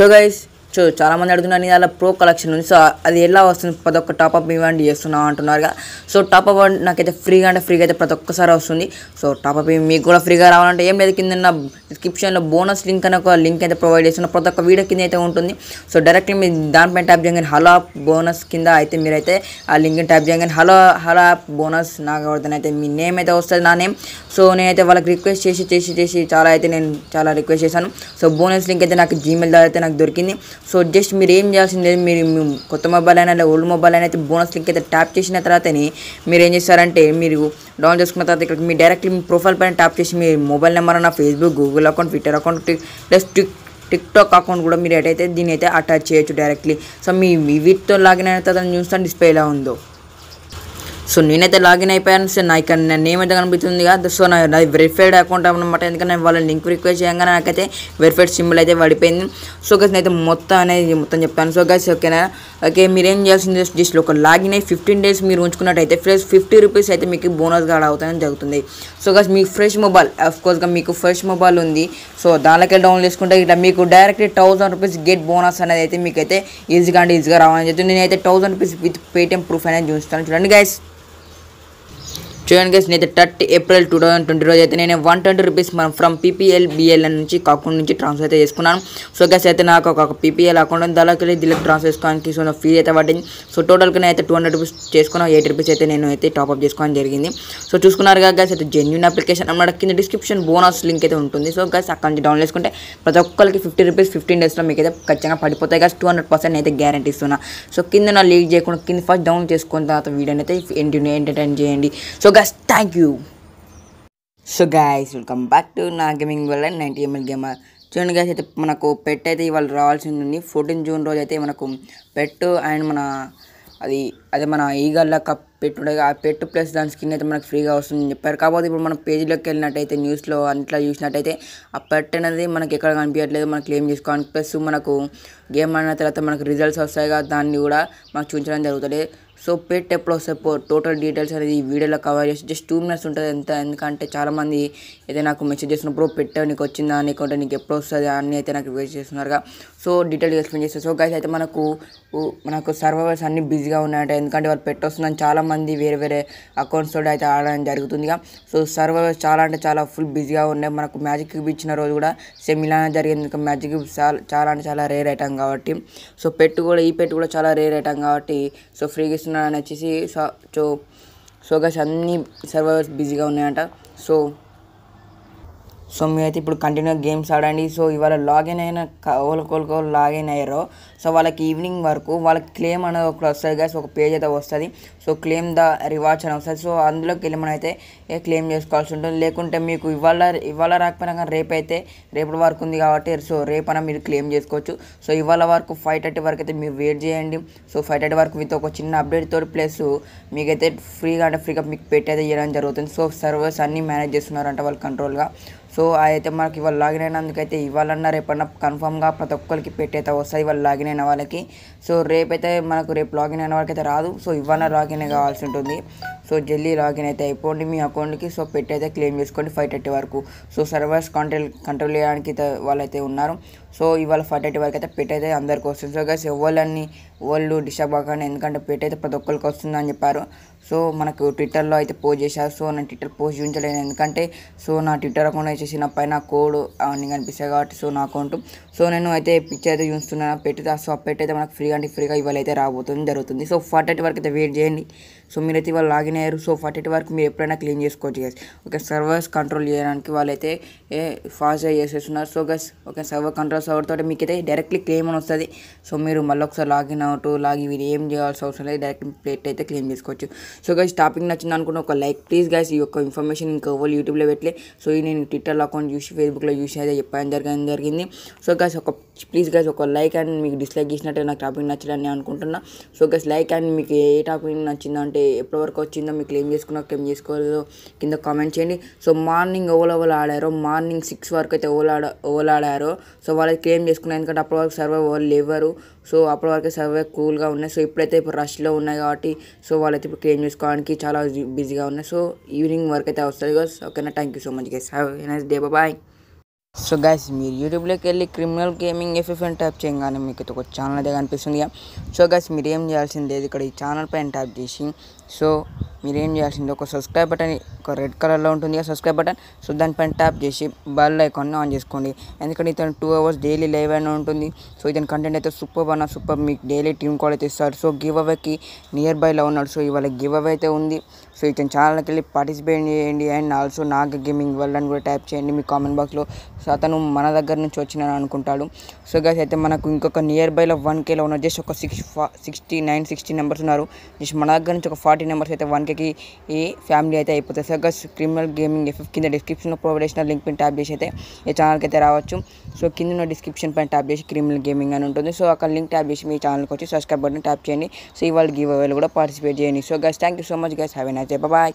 So guys, so చాలామంది అడుగుతున్నారు నేను అలా ప్రో కలెక్షన్ ఉంది సో అది ఎలా వస్తుంది ప్రతి ఒక్క టాప్అప్ ఇవ్వండి చేస్తున్నా అంటున్నారు సో టాప్అప్ నాకైతే ఫ్రీగా అంటే ఫ్రీగా అయితే ప్రతి ఒక్కసారి వస్తుంది సో టాప్అప్ మీకు కూడా ఫ్రీగా రావాలంటే ఏం లేదు కింద డిస్క్రిప్షన్లో బోనస్ లింక్ అనే ఒక లింక్ అయితే ప్రొవైడ్ చేస్తున్న ప్రతి ఒక్క వీడియో కింద అయితే ఉంటుంది సో డైరెక్ట్లీ మీరు దానిపైన ట్యాప్ చేయగానే హలో యాప్ బోనస్ కింద అయితే మీరైతే ఆ లింక్ ట్యాప్ చేయగానే hello hello app bonus Nagavardhan అయితే మీ నేమ్ అయితే వస్తుంది నా నేమ్ సో నేనైతే వాళ్ళకి రిక్వెస్ట్ చేసి చేసి చేసి చాలా అయితే నేను చాలా రిక్వెస్ట్ చేశాను సో బోనస్ లింక్ అయితే నాకు జీమెయిల్ ద్వారా అయితే నాకు దొరికింది సో జస్ట్ మీరు ఏం చేయాల్సిందే మీరు కొత్త మొబైల్ అయినా లేదా ఓల్డ్ మొబైల్ అయినా అయితే బోనస్ లింక్ అయితే ట్యాప్ చేసిన తర్వాతనే మీరు ఏం చేస్తారంటే మీరు డౌన్ చేసుకున్న తర్వాత ఇక్కడ మీ డైరెక్ట్లీ మీ ప్రొఫైల్ పైన ట్యాప్ చేసి మీ మొబైల్ నెంబర్ అన్న Facebook Google account Twitter account plus tick TikTok account కూడా మీరు ఎటైతే దీన్ని అయితే అటాచ్ చేయొచ్చు డైరెక్ట్లీ సో మీ వీటితో లాగిన్ అయిన తర్వాత చూస్తాను డిస్ప్లే ఎలా ఉందో సో నేనైతే లాగిన్ అయిపోయాను సో నా ఇక్కడ నేమ్ అయితే కనిపిస్తుంది కదా సో నా వెరిఫైడ్ అకౌంట్ అనమాట ఎందుకంటే వాళ్ళ లింక్ రిక్వెస్ట్ చేయగానే నాకైతే వెరిఫైడ్ సిమ్ అయితే పడిపోయింది సో గైస్ నేనైతే మొత్తం అనేది మొత్తం చెప్తాను సో గైస్ ఓకేనా ఓకే మీరేం చేయాల్సింది జస్ట్ ఒక లాగిన్ అయ్యి ఫిఫ్టీన్ డేస్ మీరు ఉంచుకున్నట్టయితే ఫ్రెష్ ఫిఫ్టీ రూపీస్ అయితే మీకు బోనస్ గార్డ్ అవుతాయని జరుగుతుంది సో గైస్ మీకు ఫ్రెష్ మొబైల్ కోర్స్గా మీకు ఫ్రెష్ మొబైల్ ఉంది సో దానిలోకి డౌన్లోడ్ చేసుకుంటే ఇట్లా మీకు direct thousand rupees get bonus అనేది అయితే మీకైతే ఈజీగా అంటే ఈజీగా రావాలని చెప్తుంది నేనైతే thousand rupees with Paytm proof అనేది చూస్తాను చూడండి గైస్ చూడండి గైస్ అయితే thirty April two thousand twenty రోజు అయితే నేను వన్ ట్వంటీ రూపీస్ మనం ఫ్రమ్ పీపీఎల్ బిఎల్ఎన్ నుంచి అకౌంట్ నుంచి ట్రాన్స్ఫర్ అయితే చేసుకున్నాను సో గైస్ అయితే నాకు ఒక పీపీఎల్ అకౌంట్ ఉంది దానికి వెళ్ళి దీనికి ట్రాన్స్ఫర్ చేసుకోవడానికి సో ఫీజ్ అయితే పడింది సో టోటల్గా అయితే టూ హండ్రెడ్ రూపీస్ చేసుకున్నాను ఎయిట్ రూపీస్ అయితే నేను అయితే టాప్అప్ చేసుకోవడం జరిగింది సో చూసుకున్నారు కదా గైస్ అయితే జెన్యున్ అప్లికేషన్ అన్నమాట కింద డిస్క్రిప్షన్ బోనస్ లింక్ అయితే ఉంటుంది సో గైస్ అక్కడ నుంచి డౌన్లోడ్ చేసుకుంటే ప్రతి ఒక్కరికి ఫిఫ్టీ రూపీస్ ఫిఫ్టీన్ డేస్లో మీకు అయితే ఖచ్చితంగా పడిపోతాయి గైస్ టూ హండ్రెడ్ పర్సెంట్ అయితే గ్యారంటీ ఇస్తున్నా సో కింద నా లీక్ చేయకుండా కింద ఫస్ట్ డౌన్ చేసుకున్న తర్వాత వీడియో అయితే ఎంటర్టైన్ చేయండి so best thank you so guys welcome back to నా గేమింగ్ వల్ల నైన్టీ ఎంఎల్ గేమర్ చూడండి గాయస్ అయితే మనకు పెట్ అయితే ఇవాళ రావాల్సింది ఉంది ఫోర్టీన్ జూన్ రోజు అయితే మనకు పెట్టు అండ్ మన అది అదే మన ఈగల్లా కప్ పెట్టుండే ఆ పెట్టు ప్లస్ దాని స్కిన్ అయితే మనకు ఫ్రీగా వస్తుందని చెప్పారు కాకపోతే ఇప్పుడు మనం పేజీలోకి వెళ్ళినట్టయితే న్యూస్లో అట్లా చూసినట్టయితే ఆ పెట్ అనేది మనకి ఎక్కడ కనిపించట్లేదు మనం క్లెయిమ్ చేసుకోవాలి ప్లస్ మనకు గేమ్ ఆడిన తర్వాత మనకు రిజల్ట్స్ వస్తాయి దాన్ని కూడా మనకు చూపించడం జరుగుతుంది సో పెట్ టెప్లో వస్తే టోటల్ డీటెయిల్స్ అనేది ఈ వీడియోలో కవర్ చేసి జస్ట్ టూ మినిట్స్ ఉంటుంది ఎంత ఎందుకంటే చాలామంది అయితే నాకు మెసేజ్ చేసినప్పుడు పెట్టావు నీకు వచ్చిందా నీకుంటే నీకు ఎప్పుడు వస్తుంది అని అయితే నాకు వేస్ట్ చేస్తున్నారుగా సో డీటెయిల్గా ఎక్స్ప్లెయిన్ చేస్తారు సో గైస్ అయితే మనకు మనకు సర్వర్స్ అన్నీ బిజీగా ఉన్నాయంట ఎందుకంటే వాళ్ళు పెట్టొస్తుందని చాలామంది వేరే వేరే అకౌంట్స్ తోటి అయితే ఆడడం జరుగుతుందిగా సో సర్వర్స్ చాలా అంటే చాలా ఫుల్ బిజీగా ఉన్నాయి మనకు మ్యాజిక్ క్యూబ్ ఇచ్చిన రోజు కూడా సేమ్ ఇలానే జరిగింది మ్యాజిక్ క్యూబ్ చాలా అంటే చాలా రేర్ ఐటమ్ కాబట్టి సో పెట్టు కూడా ఈ పెట్టు కూడా చాలా రేర్ ఐటమ్ కాబట్టి సో ఫ్రీగా ನನ್ನ ಚಿಸಿ ಸೋ ಸೋಗ ಚನ್ನಿ ಸರ್ವರ್ಸ್ ಬಿಜಿ ಆಗೋನೇ ಅಂತ ಸೋ సో అయితే ఇప్పుడు కంటిన్యూ గేమ్స్ ఆడండి సో ఇవాళ లాగిన్ అయిన కోలుకోలు లాగిన్ అయ్యారు సో వాళ్ళకి ఈవినింగ్ వరకు వాళ్ళకి క్లెయిమ్ అనేది ఒకటి వస్తుంది గాస్ ఒక పేజ్ అయితే వస్తుంది సో క్లెయిమ్ ద రివార్డ్స్ అని వస్తుంది సో అందులోకి వెళ్ళి మనం అయితే క్లెయిమ్ చేసుకోవాల్సి ఉంటుంది లేకుంటే మీకు ఇవాళ ఇవాళ రాకపోయినా కానీ రేపైతే రేపటి వరకు ఉంది కాబట్టి సో రేపైనా మీరు క్లెయిమ్ చేసుకోవచ్చు సో ఇవాళ వరకు ఫైవ్ థర్టీ వరకు అయితే మీరు వెయిట్ చేయండి సో ఫైవ్ థర్టీ వరకు మీతో ఒక చిన్న అప్డేట్ తోటి ప్లస్ మీకైతే ఫ్రీగా అంటే ఫ్రీగా మీకు పెట్టి అయితే చేయడం జరుగుతుంది సో సర్వర్స్ అన్నీ మేనేజ్ చేస్తున్నారంట వాళ్ళు కంట్రోల్గా సో అయితే మనకి ఇవాళ లాగిన్ అయినందుకైతే ఇవ్వాలన్నా రేపన్నా కన్ఫామ్గా ప్రతి ఒక్కరికి పెట్టేతా వస్తాయి ఇవాళ లాగిన్ అయిన వాళ్ళకి సో రేపైతే మనకు రేపు లాగిన్ అయిన వాళ్ళకైతే రాదు సో ఇవాళ లాగిన్ కావాల్సి ఉంటుంది సో జల్దీ లాగిన్ అయితే అయిపోండి మీ అకౌంట్కి సో పెట్టైతే క్లెయిమ్ చేసుకోండి ఫైవ్ థర్టీ వరకు సో సర్వర్స్ కంట్రోల్ కంట్రోల్ చేయడానికి వాళ్ళైతే ఉన్నారు సో ఇవాళ ఫైవ్ థర్టీ వరకు అయితే పెట్టైతే అందరికీ అందరికి వస్తుంది సో గైస్ అన్ని వాళ్ళు డిస్టర్బ్ అవ్వకండి ఎందుకంటే పెట్టైతే ప్రతి ఒక్కరికి వస్తుందని చెప్పారు సో మనకు ట్విట్టర్లో అయితే పోస్ట్ చేశారు సో నేను ట్విట్టర్ పోస్ట్ చూపించలేను ఎందుకంటే సో నా ట్విట్టర్ అకౌంట్ వచ్చేసి నా పైన కోడ్ అవన్నీ కనిపిస్తాయి కాబట్టి సో నా అకౌంట్ సో నేను అయితే పిక్చర్ అయితే చూస్తున్నాను పెట్టి సో ఆ పెట్టి అయితే మనకు ఫ్రీ అంటే ఫ్రీగా ఇవ్వాలైతే రాబోతుంది జరుగుతుంది సో ఫార్టీ ఎయిట్ వరకు అయితే వెయిట్ చేయండి సో మీరైతే ఇవాళ లాగిన్ అయ్యారు సో ఫార్టీ ఎయిట్ వరకు మీరు ఎప్పుడైనా క్లీన్ చేసుకోవచ్చు గైస్ ఓకే సర్వర్స్ కంట్రోల్ చేయడానికి వాళ్ళైతే ఫాస్ట్గా చేసేస్తున్నారు so guys okay server control server తోటి మీకైతే డైరెక్ట్లీ క్లెయిమ్ అని వస్తుంది సో మీరు మళ్ళీ ఒకసారి లాగిన్ అవుట్ లాగి మీరు ఏం చేయాల్సిన అవసరం లేదు డైరెక్ట్ ప్లేట్ అయితే క్లీన్ చేసుకోవచ్చు సో గైస్ టాపిక్ నచ్చింది అనుకుంటే ఒక లైక్ ప్లీజ్ గైస్ ఈ యొక్క ఇన్ఫర్మేషన్ ఇంకా ఎవరు యూట్యూబ్లో పెట్టలే సో ఈ నేను ట్విట్టర్లో అకౌంట్ చూసి ఫేస్బుక్లో చూసి అయితే చెప్పడం జరగడం జరిగింది సో గైస్ ఒక ప్లీజ్ గైస్ ఒక లైక్ అండ్ మీకు డిస్లైక్ చేసినట్టే నాకు టాపిక్ నచ్చడని అనుకుంటున్నా సో గైస్ లైక్ అండ్ మీకు ఏ టాపిక్ నచ్చిందో అంటే ఎప్పటి వరకు వచ్చిందో మీకు క్లెయిమ్ చేసుకున్నా క్లెయిమ్ చేసుకోలేదో కింద కామెంట్ చేయండి సో మార్నింగ్ ఎవరు ఎవరు ఆడారో మార్నింగ్ సిక్స్ వరకు అయితే ఎవరు ఆడ ఎవరు ఆడారో సో వాళ్ళకి క్లెయిమ్ చేసుకున్నా ఎందుకంటే అప్పటి వరకు సర్వే ఎవరు లేవరు సో అప్పటి వరకు సర్వే కూల్గా ఉన్నాయి సో ఇప్పుడైతే ఇప్పుడు రష్లో ఉన్నాయి కాబట్టి సో వాళ్ళైతే ఇప్పుడు క్లెయిమ్ స్కార్న్ కి చాలా బిజీగా ఉన్నా సో ఈవినింగ్ వర్కైతే అవుతది గైస్ ఓకేనా thank you so much guys have a nice day bye bye so guys మీ YouTube లెక్కేలి క్రిమినల్ గేమింగ్ FF అంటే టాగ్ చేయంగనే మీకు ఒక ఛానల్ అదే అనిపిస్తుంది సో గైస్ మీ ఏం చేయాల్సిందంటే ఇక్కడ ఈ ఛానల్ పై టాగ్ చేసి సో మీరేం చేయాల్సింది ఒక సబ్స్క్రైబ్ బటన్ ఒక రెడ్ కలర్లో ఉంటుంది ఆ సబ్స్క్రైబ్ బటన్ సో దానిపైన ట్యాప్ చేసి బెల్ ఐకాన్ ఆన్ చేసుకోండి ఎందుకంటే ఇతను టూ అవర్స్ డైలీ లైవ్ అయినా ఉంటుంది సో ఇతని కంటెంట్ అయితే సూపర్ అన్న సూపర్ మీకు డైలీ టీమ్ కాల్ అయితే ఇస్తారు సో గివ్ అవేకి నియర్ బైలో ఉన్నాడు సో ఇవాళ గివ్ అవే అయితే ఉంది సో ఇతను ఛానల్కి వెళ్ళి పార్టిసిపేట్ చేయండి అండ్ ఆల్సో నాకు గేమింగ్ వరల్డ్ అని కూడా టైప్ చేయండి మీ కామెంట్ బాక్స్లో సో అతను మన దగ్గర నుంచి వచ్చిన అనుకుంటాడు సో గైస్ అయితే మనకు ఇంకొక నియర్ బైలో వన్ కేలో ఉన్నారు జస్ట్ ఒక six sixty nine sixty numbers ఉన్నారు జస్ట్ మన దగ్గర నుంచి ఒక ఫార్టీ ఫార్టీ నెంబర్స్ అయితే వన్ కేకి ఈ ఫ్యామిలీ అయితే అయిపోతుంది so guys criminal gaming FF కింద డిస్క్రిప్షన్లో ప్రొవైడ్ చేసిన లింక్ పైన ట్యాప్ చేసి అయితే ఈ ఛానల్కి అయితే రావచ్చు సో కింద ఉన్న డిస్క్రిప్షన్ పైన ట్యాప్ చేసి క్రిమినల్ గేమింగ్ అని ఉంటుంది సో అక్కడ లింక్ ట్యాప్ చేసి మీ ఛానల్కి వచ్చి సబ్స్క్రైబ్ బటన్ ట్యాప్ చేయండి సో ఇవాళ గివ్ అవేలు కూడా పార్టిసిపేట్ చేయండి so guys thank you so much guys have a nice day bye